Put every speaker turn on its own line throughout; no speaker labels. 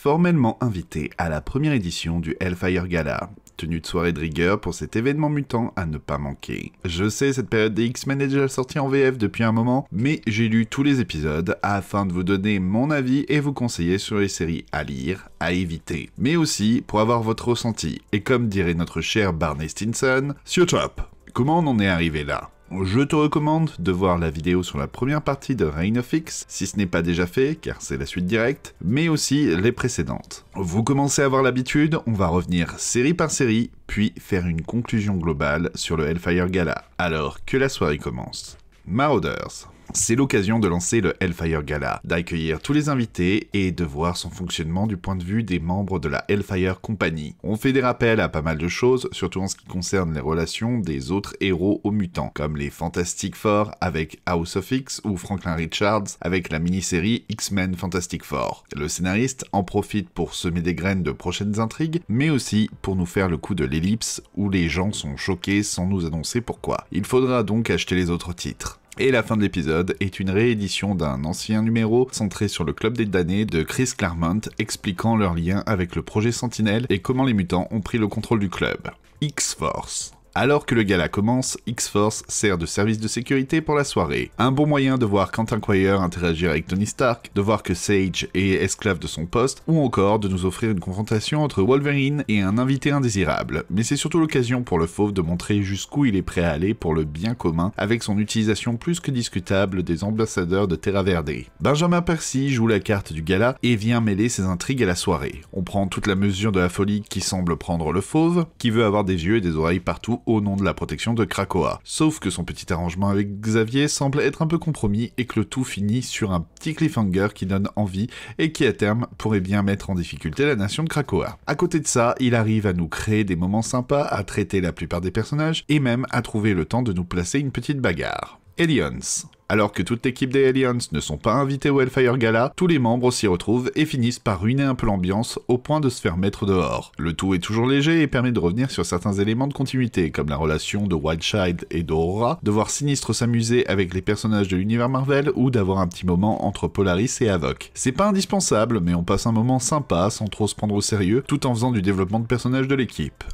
formellement invité à la première édition du Hellfire Gala, tenue de soirée de rigueur pour cet événement mutant à ne pas manquer. Je sais, cette période des X-Men est déjà sortie en VF depuis un moment, mais j'ai lu tous les épisodes afin de vous donner mon avis et vous conseiller sur les séries à lire, à éviter, mais aussi pour avoir votre ressenti. Et comme dirait notre cher Barney Stinson, sur top, comment on en est arrivé là je te recommande de voir la vidéo sur la première partie de Reign of X, si ce n'est pas déjà fait, car c'est la suite directe, mais aussi les précédentes. Vous commencez à avoir l'habitude, on va revenir série par série, puis faire une conclusion globale sur le Hellfire Gala, alors que la soirée commence. Marauders, c'est l'occasion de lancer le Hellfire Gala, d'accueillir tous les invités et de voir son fonctionnement du point de vue des membres de la Hellfire Company. On fait des rappels à pas mal de choses, surtout en ce qui concerne les relations des autres héros aux mutants, comme les Fantastic Four avec House of X ou Franklin Richards avec la mini-série X-Men Fantastic Four. Le scénariste en profite pour semer des graines de prochaines intrigues, mais aussi pour nous faire le coup de l'ellipse où les gens sont choqués sans nous annoncer pourquoi. Il faudra donc acheter les autres titres et la fin de l'épisode est une réédition d'un ancien numéro centré sur le club des damnés de Chris Claremont expliquant leur lien avec le projet Sentinel et comment les mutants ont pris le contrôle du club. X-Force. Alors que le gala commence, X-Force sert de service de sécurité pour la soirée. Un bon moyen de voir Quentin Quire interagir avec Tony Stark, de voir que Sage est esclave de son poste, ou encore de nous offrir une confrontation entre Wolverine et un invité indésirable. Mais c'est surtout l'occasion pour le fauve de montrer jusqu'où il est prêt à aller pour le bien commun avec son utilisation plus que discutable des ambassadeurs de Terra Verde. Benjamin Percy joue la carte du gala et vient mêler ses intrigues à la soirée. On prend toute la mesure de la folie qui semble prendre le fauve, qui veut avoir des yeux et des oreilles partout au nom de la protection de Krakoa. Sauf que son petit arrangement avec Xavier semble être un peu compromis et que le tout finit sur un petit cliffhanger qui donne envie et qui à terme pourrait bien mettre en difficulté la nation de Krakoa. À côté de ça, il arrive à nous créer des moments sympas, à traiter la plupart des personnages et même à trouver le temps de nous placer une petite bagarre. Aliens. Alors que toute l'équipe des Aliens ne sont pas invités au Hellfire Gala, tous les membres s'y retrouvent et finissent par ruiner un peu l'ambiance au point de se faire mettre dehors. Le tout est toujours léger et permet de revenir sur certains éléments de continuité, comme la relation de Wildchild et d'Aurora, de voir Sinistre s'amuser avec les personnages de l'univers Marvel ou d'avoir un petit moment entre Polaris et Havoc. C'est pas indispensable, mais on passe un moment sympa sans trop se prendre au sérieux, tout en faisant du développement de personnages de l'équipe.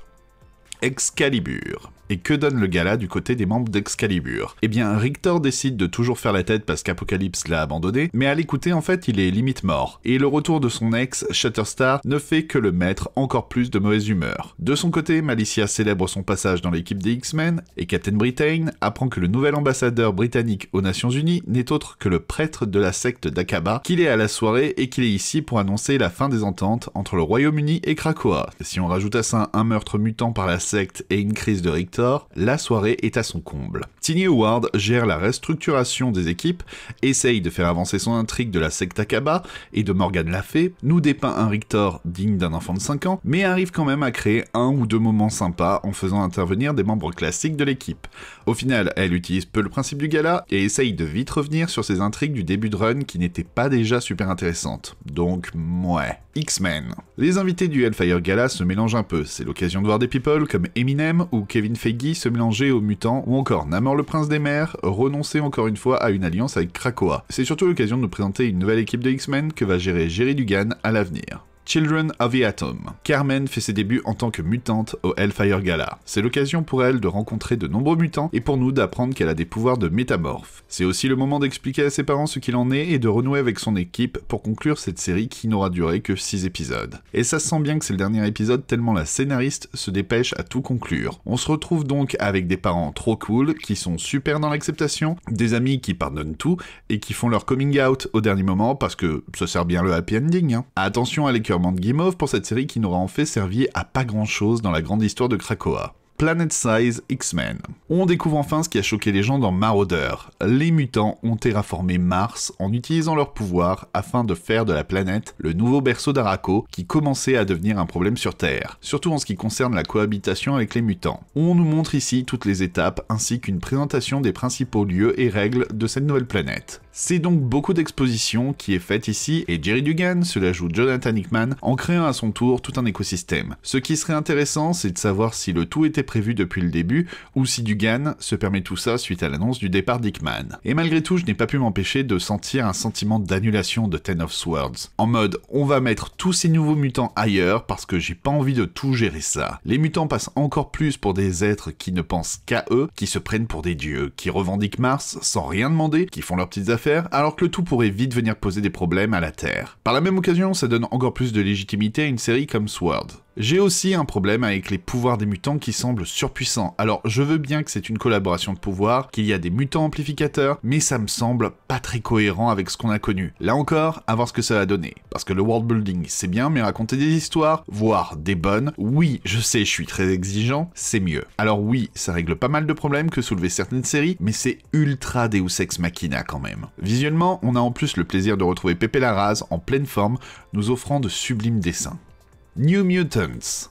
Excalibur. Et que donne le gala du côté des membres d'Excalibur Eh bien, Richter décide de toujours faire la tête parce qu'Apocalypse l'a abandonné, mais à l'écouter, en fait, il est limite mort. Et le retour de son ex, Shatterstar, ne fait que le mettre encore plus de mauvaise humeur. De son côté, Malicia célèbre son passage dans l'équipe des X-Men, et Captain Britain apprend que le nouvel ambassadeur britannique aux Nations Unies n'est autre que le prêtre de la secte d'Akaba, qu'il est à la soirée et qu'il est ici pour annoncer la fin des ententes entre le Royaume-Uni et Krakoa. Si on rajoute à ça un meurtre mutant par la secte et une crise de Richter, la soirée est à son comble. Tiny Howard gère la restructuration des équipes, essaye de faire avancer son intrigue de la secte Akaba et de Morgan Lafay, nous dépeint un Rictor digne d'un enfant de 5 ans, mais arrive quand même à créer un ou deux moments sympas en faisant intervenir des membres classiques de l'équipe. Au final, elle utilise peu le principe du gala et essaye de vite revenir sur ses intrigues du début de run qui n'étaient pas déjà super intéressantes. Donc, mouais. X-Men. Les invités du Hellfire Gala se mélangent un peu, c'est l'occasion de voir des people comme Eminem ou Kevin Feige Guy se mélanger aux mutants, ou encore Namor le prince des mers renoncer encore une fois à une alliance avec Krakoa. C'est surtout l'occasion de nous présenter une nouvelle équipe de X-Men que va gérer Jerry Dugan à l'avenir. Children of the Atom. Carmen fait ses débuts en tant que mutante au Hellfire Gala. C'est l'occasion pour elle de rencontrer de nombreux mutants et pour nous d'apprendre qu'elle a des pouvoirs de métamorphe. C'est aussi le moment d'expliquer à ses parents ce qu'il en est et de renouer avec son équipe pour conclure cette série qui n'aura duré que 6 épisodes. Et ça sent bien que c'est le dernier épisode tellement la scénariste se dépêche à tout conclure. On se retrouve donc avec des parents trop cool qui sont super dans l'acceptation, des amis qui pardonnent tout et qui font leur coming out au dernier moment parce que ça sert bien le happy ending. Hein. Attention à l'écœur de Gimov pour cette série qui n'aura en fait servi à pas grand chose dans la grande histoire de Krakoa. Planet Size X-Men. On découvre enfin ce qui a choqué les gens dans Marauder. Les mutants ont terraformé Mars en utilisant leur pouvoir afin de faire de la planète le nouveau berceau d'Arako qui commençait à devenir un problème sur Terre, surtout en ce qui concerne la cohabitation avec les mutants. On nous montre ici toutes les étapes ainsi qu'une présentation des principaux lieux et règles de cette nouvelle planète. C'est donc beaucoup d'exposition qui est faite ici et Jerry Dugan se la joue Jonathan Hickman en créant à son tour tout un écosystème. Ce qui serait intéressant, c'est de savoir si le tout était prévu depuis le début, ou si Dugan se permet tout ça suite à l'annonce du départ d'Hickman. Et malgré tout, je n'ai pas pu m'empêcher de sentir un sentiment d'annulation de Ten of Swords. En mode, on va mettre tous ces nouveaux mutants ailleurs parce que j'ai pas envie de tout gérer ça. Les mutants passent encore plus pour des êtres qui ne pensent qu'à eux, qui se prennent pour des dieux, qui revendiquent Mars sans rien demander, qui font leurs petites affaires, alors que le tout pourrait vite venir poser des problèmes à la Terre. Par la même occasion, ça donne encore plus de légitimité à une série comme Sword. J'ai aussi un problème avec les pouvoirs des mutants qui semblent surpuissants. Alors, je veux bien que c'est une collaboration de pouvoirs, qu'il y a des mutants amplificateurs, mais ça me semble pas très cohérent avec ce qu'on a connu. Là encore, à voir ce que ça va donner. Parce que le world building, c'est bien, mais raconter des histoires, voire des bonnes, oui, je sais, je suis très exigeant, c'est mieux. Alors oui, ça règle pas mal de problèmes que soulever certaines séries, mais c'est ultra Deus Ex Machina quand même. Visuellement, on a en plus le plaisir de retrouver Pepe Larraz en pleine forme, nous offrant de sublimes dessins. New Mutants.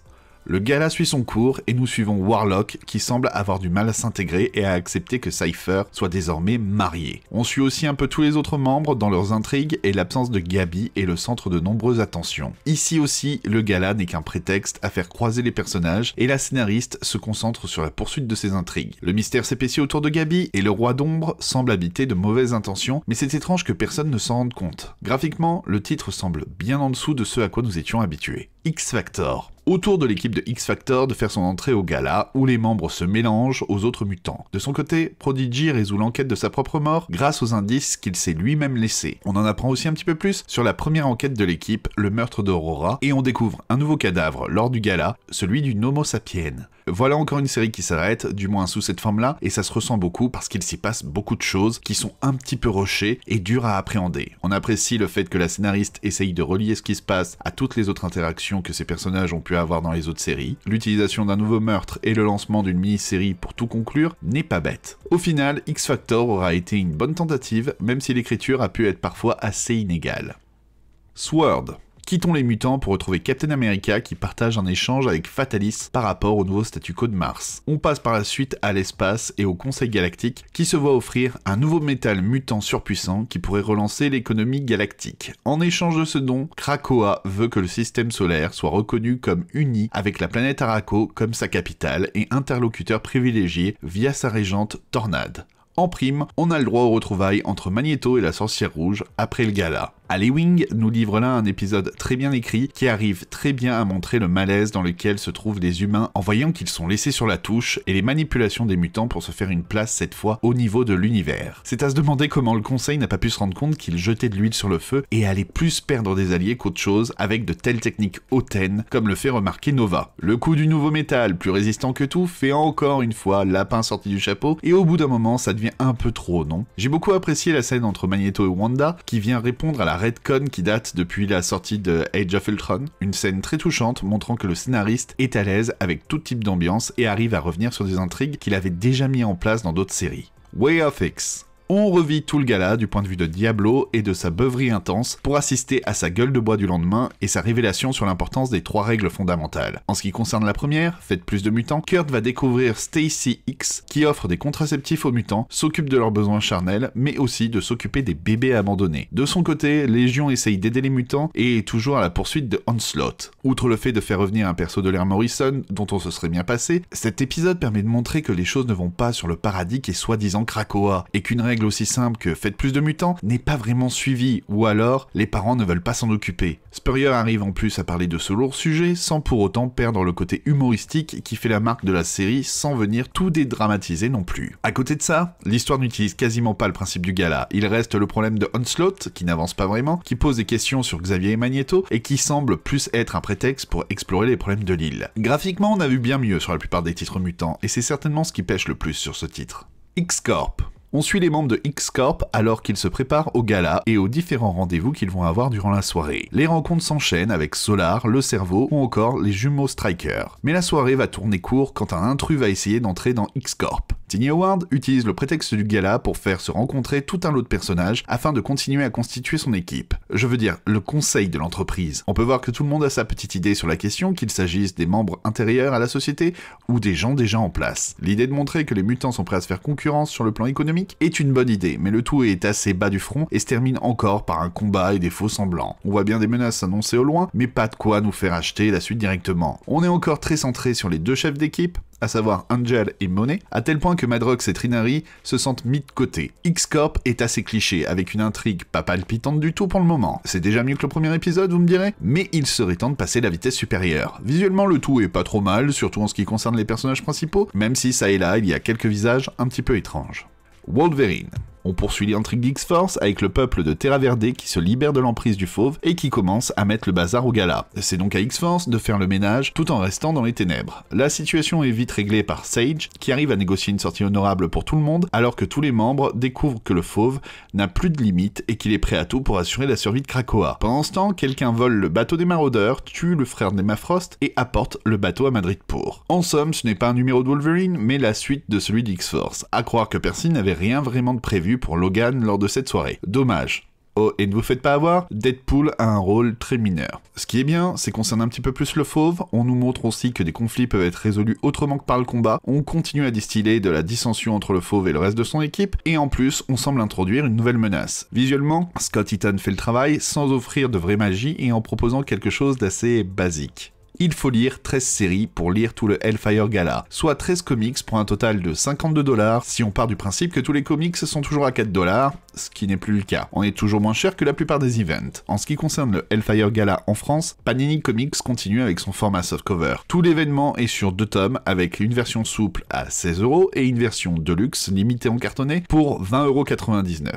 Le gala suit son cours et nous suivons Warlock qui semble avoir du mal à s'intégrer et à accepter que Cypher soit désormais marié. On suit aussi un peu tous les autres membres dans leurs intrigues et l'absence de Gabi est le centre de nombreuses attentions. Ici aussi, le gala n'est qu'un prétexte à faire croiser les personnages et la scénariste se concentre sur la poursuite de ses intrigues. Le mystère s'épaissit autour de Gabi et le roi d'ombre semble habiter de mauvaises intentions, mais c'est étrange que personne ne s'en rende compte. Graphiquement, le titre semble bien en dessous de ce à quoi nous étions habitués. X Factor autour de l'équipe de X Factor de faire son entrée au gala où les membres se mélangent aux autres mutants. De son côté, Prodigy résout l'enquête de sa propre mort grâce aux indices qu'il s'est lui-même laissés. On en apprend aussi un petit peu plus sur la première enquête de l'équipe, le meurtre d'Aurora, et on découvre un nouveau cadavre lors du gala, celui d'une Homo Sapien. Voilà encore une série qui s'arrête, du moins sous cette forme-là, et ça se ressent beaucoup parce qu'il s'y passe beaucoup de choses qui sont un petit peu rochées et dures à appréhender. On apprécie le fait que la scénariste essaye de relier ce qui se passe à toutes les autres interactions que ces personnages ont pu avoir dans les autres séries. L'utilisation d'un nouveau meurtre et le lancement d'une mini-série pour tout conclure n'est pas bête. Au final, X Factor aura été une bonne tentative, même si l'écriture a pu être parfois assez inégale. Sword quittons les mutants pour retrouver Captain America qui partage un échange avec Fatalis par rapport au nouveau statu quo de Mars. On passe par la suite à l'espace et au Conseil galactique qui se voit offrir un nouveau métal mutant surpuissant qui pourrait relancer l'économie galactique. En échange de ce don, Krakoa veut que le système solaire soit reconnu comme uni avec la planète Araco comme sa capitale et interlocuteur privilégié via sa régente Tornade. En prime, on a le droit au retrouvailles entre Magneto et la sorcière rouge après le gala. Ali Wing nous livre là un épisode très bien écrit qui arrive très bien à montrer le malaise dans lequel se trouvent les humains en voyant qu'ils sont laissés sur la touche et les manipulations des mutants pour se faire une place cette fois au niveau de l'univers. C'est à se demander comment le conseil n'a pas pu se rendre compte qu'il jetait de l'huile sur le feu et allait plus perdre des alliés qu'autre chose avec de telles techniques hautaines comme le fait remarquer Nova. Le coup du nouveau métal, plus résistant que tout, fait encore une fois lapin sorti du chapeau et au bout d'un moment ça devient un peu trop, non J'ai beaucoup apprécié la scène entre Magneto et Wanda qui vient répondre à la Redcon qui date depuis la sortie de Age of Ultron, une scène très touchante montrant que le scénariste est à l'aise avec tout type d'ambiance et arrive à revenir sur des intrigues qu'il avait déjà mis en place dans d'autres séries. Way of X, on revit tout le gala du point de vue de Diablo et de sa beuverie intense pour assister à sa gueule de bois du lendemain et sa révélation sur l'importance des trois règles fondamentales. En ce qui concerne la première, faites plus de mutants, Kurt va découvrir Stacy X qui offre des contraceptifs aux mutants, s'occupe de leurs besoins charnels, mais aussi de s'occuper des bébés abandonnés. De son côté, Légion essaye d'aider les mutants et est toujours à la poursuite de Onslaught. Outre le fait de faire revenir un perso de l'ère Morrison dont on se serait bien passé, cet épisode permet de montrer que les choses ne vont pas sur le paradis qui est soi-disant Krakoa et qu'une règle aussi simple que faites plus de mutants n'est pas vraiment suivie, ou alors les parents ne veulent pas s'en occuper. Spurrier arrive en plus à parler de ce lourd sujet sans pour autant perdre le côté humoristique qui fait la marque de la série sans venir tout dédramatiser non plus. À côté de ça, l'histoire n'utilise quasiment pas le principe du gala. Il reste le problème de Onslaught, qui n'avance pas vraiment, qui pose des questions sur Xavier et Magneto, et qui semble plus être un prétexte pour explorer les problèmes de l'île. Graphiquement, on a vu bien mieux sur la plupart des titres mutants, et c'est certainement ce qui pêche le plus sur ce titre. X-Corp. On suit les membres de X-Corp alors qu'ils se préparent au gala et aux différents rendez-vous qu'ils vont avoir durant la soirée. Les rencontres s'enchaînent avec Solar, le cerveau ou encore les jumeaux Striker. Mais la soirée va tourner court quand un intrus va essayer d'entrer dans X-Corp. Disney Award utilise le prétexte du gala pour faire se rencontrer tout un lot de personnages afin de continuer à constituer son équipe. Je veux dire, le conseil de l'entreprise. On peut voir que tout le monde a sa petite idée sur la question, qu'il s'agisse des membres intérieurs à la société ou des gens déjà en place. L'idée de montrer que les mutants sont prêts à se faire concurrence sur le plan économique est une bonne idée, mais le tout est assez bas du front et se termine encore par un combat et des faux semblants. On voit bien des menaces annoncées au loin, mais pas de quoi nous faire acheter la suite directement. On est encore très centré sur les deux chefs d'équipe, à savoir Angel et Monet, à tel point que Madrox et Trinari se sentent mis de côté. X-Corp est assez cliché, avec une intrigue pas palpitante du tout pour le moment. C'est déjà mieux que le premier épisode, vous me direz Mais il serait temps de passer la vitesse supérieure. Visuellement, le tout est pas trop mal, surtout en ce qui concerne les personnages principaux, même si ça et là, il y a quelques visages un petit peu étranges. Wolverine. On poursuit l'intrigue dx force avec le peuple de Terra Verde qui se libère de l'emprise du fauve et qui commence à mettre le bazar au gala. C'est donc à X-Force de faire le ménage tout en restant dans les ténèbres. La situation est vite réglée par Sage qui arrive à négocier une sortie honorable pour tout le monde alors que tous les membres découvrent que le fauve n'a plus de limites et qu'il est prêt à tout pour assurer la survie de Krakoa. Pendant ce temps, quelqu'un vole le bateau des maraudeurs, tue le frère d'Emma Frost et apporte le bateau à Madrid pour. En somme, ce n'est pas un numéro de Wolverine mais la suite de celui d'X-Force. À croire que Percy n'avait rien vraiment de prévu pour Logan lors de cette soirée. Dommage. Oh, et ne vous faites pas avoir, Deadpool a un rôle très mineur. Ce qui est bien, c'est qu'on sert un petit peu plus le fauve, on nous montre aussi que des conflits peuvent être résolus autrement que par le combat, on continue à distiller de la dissension entre le fauve et le reste de son équipe, et en plus, on semble introduire une nouvelle menace. Visuellement, Scott Eaton fait le travail sans offrir de vraie magie et en proposant quelque chose d'assez basique il faut lire 13 séries pour lire tout le Hellfire Gala, soit 13 comics pour un total de 52 dollars si on part du principe que tous les comics sont toujours à 4 dollars, ce qui n'est plus le cas. On est toujours moins cher que la plupart des events. En ce qui concerne le Hellfire Gala en France, Panini Comics continue avec son format softcover. Tout l'événement est sur deux tomes avec une version souple à 16 euros et une version deluxe limitée en cartonné pour 20,99€.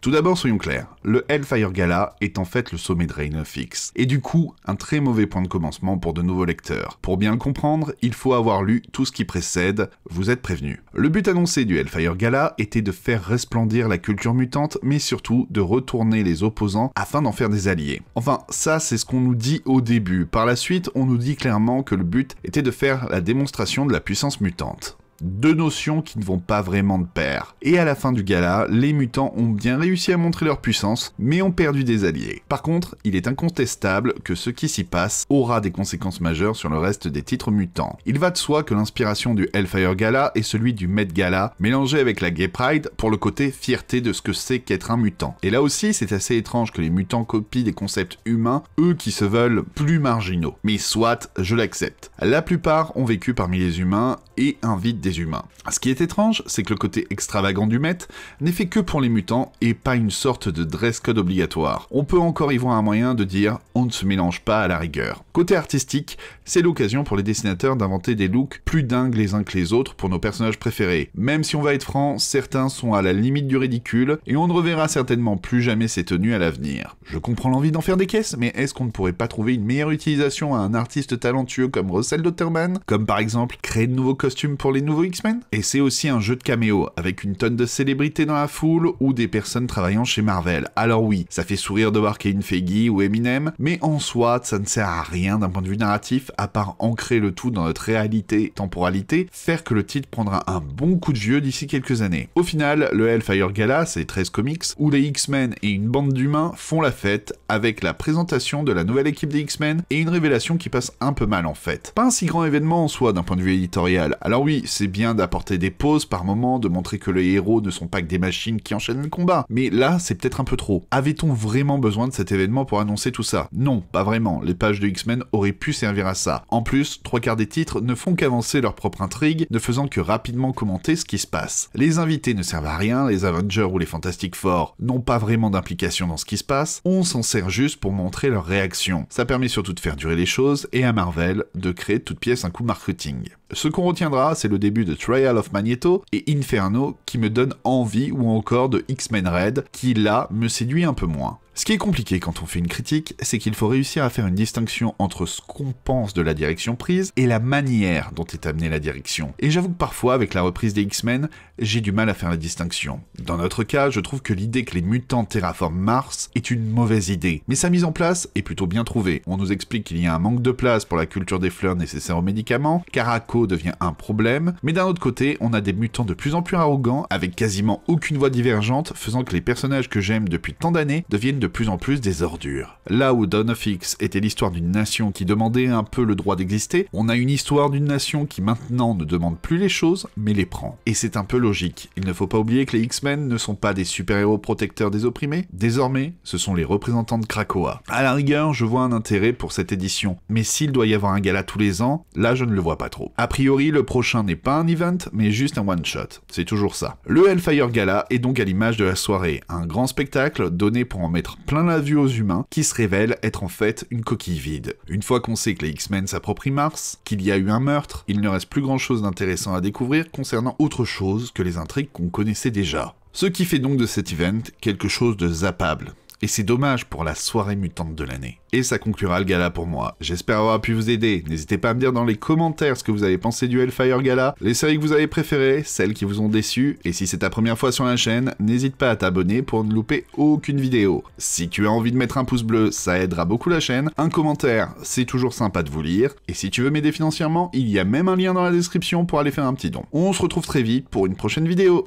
Tout d'abord, soyons clairs, le Hellfire Gala est en fait le sommet de Reign of et du coup, un très mauvais point de commencement pour de nouveaux lecteurs. Pour bien le comprendre, il faut avoir lu tout ce qui précède, vous êtes prévenus. Le but annoncé du Hellfire Gala était de faire resplendir la culture mutante, mais surtout de retourner les opposants afin d'en faire des alliés. Enfin, ça c'est ce qu'on nous dit au début, par la suite on nous dit clairement que le but était de faire la démonstration de la puissance mutante. Deux notions qui ne vont pas vraiment de pair. Et à la fin du gala, les mutants ont bien réussi à montrer leur puissance, mais ont perdu des alliés. Par contre, il est incontestable que ce qui s'y passe aura des conséquences majeures sur le reste des titres mutants. Il va de soi que l'inspiration du Hellfire Gala est celui du Met Gala, mélangé avec la Gay Pride pour le côté fierté de ce que c'est qu'être un mutant. Et là aussi, c'est assez étrange que les mutants copient des concepts humains, eux qui se veulent plus marginaux. Mais soit, je l'accepte. La plupart ont vécu parmi les humains et invitent des humains. Ce qui est étrange, c'est que le côté extravagant du Met n'est fait que pour les mutants et pas une sorte de dress code obligatoire. On peut encore y voir un moyen de dire on ne se mélange pas à la rigueur. Côté artistique, c'est l'occasion pour les dessinateurs d'inventer des looks plus dingues les uns que les autres pour nos personnages préférés. Même si on va être franc, certains sont à la limite du ridicule et on ne reverra certainement plus jamais ces tenues à l'avenir. Je comprends l'envie d'en faire des caisses, mais est-ce qu'on ne pourrait pas trouver une meilleure utilisation à un artiste talentueux comme Russell Dotterman Comme par exemple créer de nouveaux costumes pour les nouveaux X-Men. Et c'est aussi un jeu de caméo, avec une tonne de célébrités dans la foule ou des personnes travaillant chez Marvel. Alors oui, ça fait sourire de voir Kevin Feige ou Eminem, mais en soi, ça ne sert à rien d'un point de vue narratif, à part ancrer le tout dans notre réalité, temporalité, faire que le titre prendra un bon coup de vieux d'ici quelques années. Au final, le Hellfire Gala, c'est 13 comics, où les X-Men et une bande d'humains font la fête avec la présentation de la nouvelle équipe des X-Men et une révélation qui passe un peu mal en fait. Pas un si grand événement en soi d'un point de vue éditorial. Alors oui, c'est c'est bien d'apporter des pauses par moment, de montrer que les héros ne sont pas que des machines qui enchaînent le combat. Mais là, c'est peut-être un peu trop. Avait-on vraiment besoin de cet événement pour annoncer tout ça Non, pas vraiment. Les pages de X-Men auraient pu servir à ça. En plus, trois quarts des titres ne font qu'avancer leur propre intrigue, ne faisant que rapidement commenter ce qui se passe. Les invités ne servent à rien, les Avengers ou les Fantastic Four n'ont pas vraiment d'implication dans ce qui se passe, on s'en sert juste pour montrer leur réaction. Ça permet surtout de faire durer les choses et à Marvel de créer toute pièce un coup marketing. Ce qu'on retiendra, c'est le début de Trial of Magneto et Inferno qui me donne envie ou encore de X-Men Red qui là me séduit un peu moins. Ce qui est compliqué quand on fait une critique, c'est qu'il faut réussir à faire une distinction entre ce qu'on pense de la direction prise et la manière dont est amenée la direction. Et j'avoue que parfois, avec la reprise des X-Men, j'ai du mal à faire la distinction. Dans notre cas, je trouve que l'idée que les mutants terraforment Mars est une mauvaise idée, mais sa mise en place est plutôt bien trouvée. On nous explique qu'il y a un manque de place pour la culture des fleurs nécessaire aux médicaments, Caraco devient un problème, mais d'un autre côté, on a des mutants de plus en plus arrogants, avec quasiment aucune voix divergente, faisant que les personnages que j'aime depuis tant d'années deviennent de plus en plus des ordures. Là où Dawn of X était l'histoire d'une nation qui demandait un peu le droit d'exister, on a une histoire d'une nation qui maintenant ne demande plus les choses, mais les prend. Et c'est un peu logique. Il ne faut pas oublier que les X-Men ne sont pas des super-héros protecteurs des opprimés. Désormais, ce sont les représentants de Krakoa. À la rigueur, je vois un intérêt pour cette édition, mais s'il doit y avoir un gala tous les ans, là je ne le vois pas trop. A priori, le prochain n'est pas un event, mais juste un one-shot. C'est toujours ça. Le Hellfire Gala est donc à l'image de la soirée, un grand spectacle donné pour en mettre plein la vue aux humains, qui se révèle être en fait une coquille vide. Une fois qu'on sait que les X-Men s'approprient Mars, qu'il y a eu un meurtre, il ne reste plus grand chose d'intéressant à découvrir concernant autre chose que les intrigues qu'on connaissait déjà. Ce qui fait donc de cet event quelque chose de zappable, et c'est dommage pour la soirée mutante de l'année. Et ça conclura le gala pour moi. J'espère avoir pu vous aider. N'hésitez pas à me dire dans les commentaires ce que vous avez pensé du Hellfire Gala, les séries que vous avez préférées, celles qui vous ont déçu, et si c'est ta première fois sur la chaîne, n'hésite pas à t'abonner pour ne louper aucune vidéo. Si tu as envie de mettre un pouce bleu, ça aidera beaucoup la chaîne. Un commentaire, c'est toujours sympa de vous lire. Et si tu veux m'aider financièrement, il y a même un lien dans la description pour aller faire un petit don. On se retrouve très vite pour une prochaine vidéo.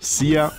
See ya